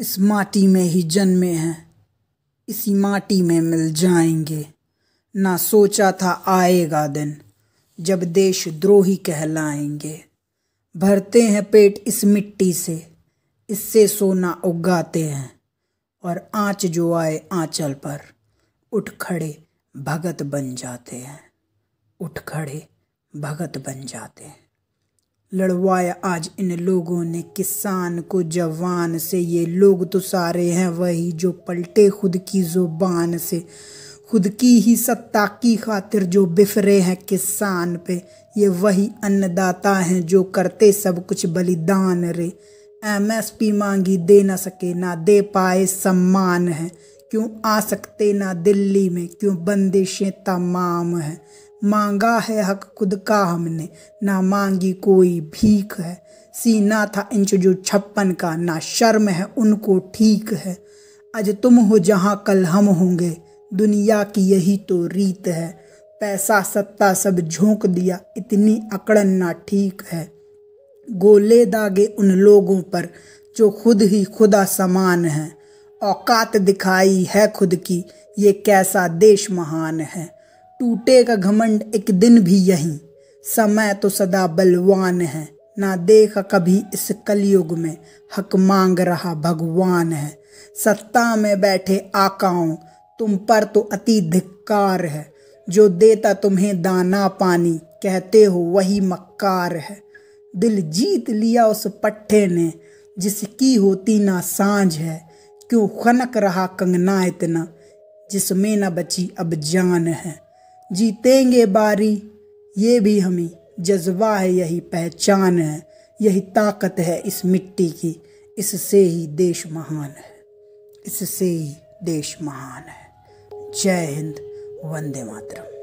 इस माटी में ही जन्मे हैं इसी माटी में मिल जाएंगे ना सोचा था आएगा दिन जब देश द्रोही कहलाएंगे भरते हैं पेट इस मिट्टी से इससे सोना उगाते हैं और आँच जो आए आंचल पर उठ खड़े भगत बन जाते हैं उठ खड़े भगत बन जाते हैं लड़वाया आज इन लोगों ने किसान को जवान से ये लोग तो सारे हैं वही जो पलटे खुद की जुबान से खुद की ही सत्ता की खातिर जो बिफरे हैं किसान पे ये वही अन्नदाता हैं जो करते सब कुछ बलिदान रे एमएसपी मांगी दे ना सके ना दे पाए सम्मान है क्यों आ सकते ना दिल्ली में क्यों बंदिशें तमाम है मांगा है हक खुद का हमने ना मांगी कोई भीख है सीना था इंच जो छप्पन का ना शर्म है उनको ठीक है आज तुम हो जहाँ कल हम होंगे दुनिया की यही तो रीत है पैसा सत्ता सब झोंक दिया इतनी अकड़न ना ठीक है गोले दागे उन लोगों पर जो खुद ही खुदा समान हैं औकात दिखाई है खुद की ये कैसा देश महान है टूटेगा घमंड एक दिन भी यहीं समय तो सदा बलवान है ना देख कभी इस कलयुग में हक मांग रहा भगवान है सत्ता में बैठे आकाओं तुम पर तो अति धिक्कार है जो देता तुम्हें दाना पानी कहते हो वही मक्कार है दिल जीत लिया उस पट्टे ने जिसकी होती ना सांझ है क्यों खनक रहा कंगना इतना जिसमें न बची अब जान है जीतेंगे बारी ये भी हमें जज्बा है यही पहचान है यही ताकत है इस मिट्टी की इससे ही देश महान है इससे ही देश महान है जय हिंद वंदे मातरम